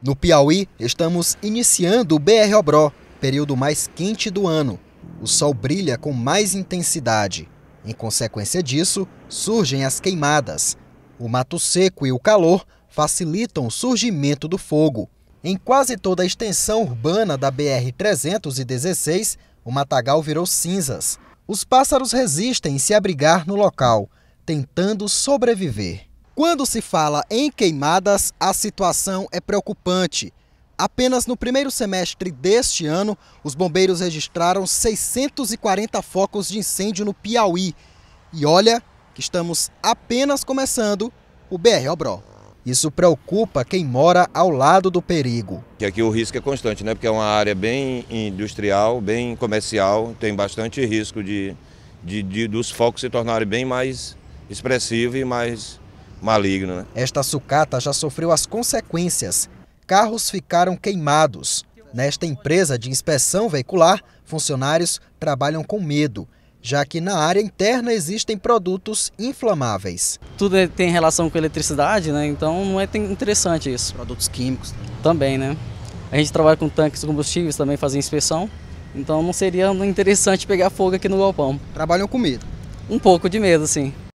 No Piauí, estamos iniciando o BR Obró, período mais quente do ano. O sol brilha com mais intensidade. Em consequência disso, surgem as queimadas. O mato seco e o calor facilitam o surgimento do fogo. Em quase toda a extensão urbana da BR-316, o matagal virou cinzas. Os pássaros resistem em se abrigar no local, tentando sobreviver. Quando se fala em queimadas, a situação é preocupante. Apenas no primeiro semestre deste ano, os bombeiros registraram 640 focos de incêndio no Piauí. E olha que estamos apenas começando o BR Obró. Isso preocupa quem mora ao lado do perigo. Que aqui o risco é constante, né? Porque é uma área bem industrial, bem comercial, tem bastante risco de, de, de dos focos se tornarem bem mais expressivos e mais maligno. Né? Esta sucata já sofreu as consequências. Carros ficaram queimados. Nesta empresa de inspeção veicular, funcionários trabalham com medo, já que na área interna existem produtos inflamáveis. Tudo é- tem relação com eletricidade, né? então não é interessante isso. Produtos químicos também, né? A gente trabalha com tanques combustíveis, também fazer inspeção, então não seria interessante pegar fogo aqui no galpão. Trabalham com medo? Um pouco de medo, sim.